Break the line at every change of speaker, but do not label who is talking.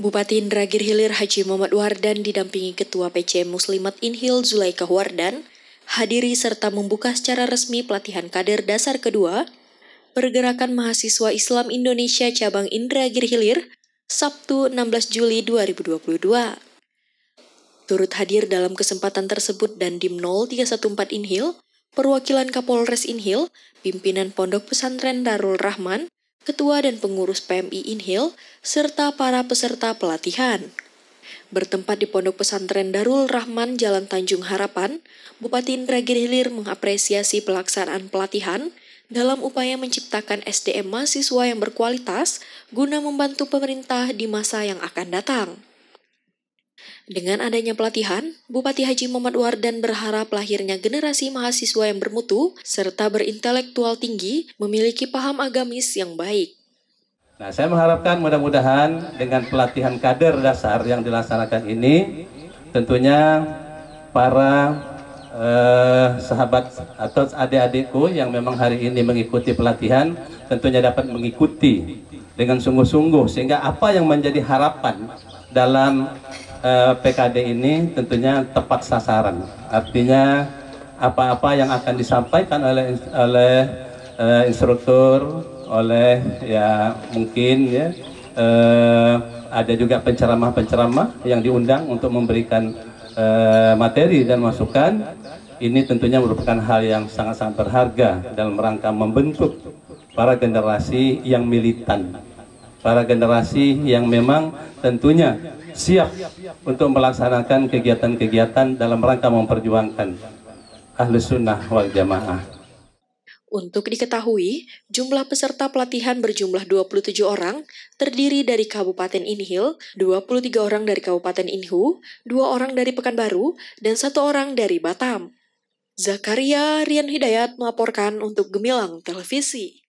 Bupati Indragir Hilir Haji Muhammad Wardan didampingi Ketua PC Muslimat Inhil Zulaika Wardan hadiri serta membuka secara resmi pelatihan kader dasar kedua Pergerakan Mahasiswa Islam Indonesia Cabang Indragir Hilir Sabtu 16 Juli 2022. Turut hadir dalam kesempatan tersebut dan Dim 0314 Inhil, perwakilan Kapolres Inhil, pimpinan Pondok Pesantren Darul Rahman, ketua dan pengurus PMI Inhil, serta para peserta pelatihan. Bertempat di Pondok Pesantren Darul Rahman Jalan Tanjung Harapan, Bupati Indra Hilir mengapresiasi pelaksanaan pelatihan dalam upaya menciptakan SDM mahasiswa yang berkualitas guna membantu pemerintah di masa yang akan datang. Dengan adanya pelatihan, Bupati Haji Muhammad Wardan berharap lahirnya generasi mahasiswa yang bermutu serta berintelektual tinggi memiliki paham agamis yang baik.
Nah, saya mengharapkan mudah-mudahan dengan pelatihan kader dasar yang dilaksanakan ini, tentunya para eh, sahabat atau adik-adikku yang memang hari ini mengikuti pelatihan, tentunya dapat mengikuti dengan sungguh-sungguh sehingga apa yang menjadi harapan dalam eh, PKD ini tentunya tepat sasaran. Artinya apa-apa yang akan disampaikan oleh oleh eh, instruktur, oleh ya mungkin ya eh, ada juga penceramah-penceramah yang diundang untuk memberikan eh, materi dan masukan. Ini tentunya merupakan hal yang sangat-sangat berharga dalam rangka membentuk para generasi yang militan para generasi yang memang tentunya siap untuk melaksanakan kegiatan-kegiatan dalam rangka memperjuangkan ahlus sunnah wal jamaah.
Untuk diketahui, jumlah peserta pelatihan berjumlah 27 orang, terdiri dari Kabupaten Inhil, 23 orang dari Kabupaten Inhu, 2 orang dari Pekanbaru, dan satu orang dari Batam. Zakaria Rian Hidayat melaporkan untuk Gemilang Televisi.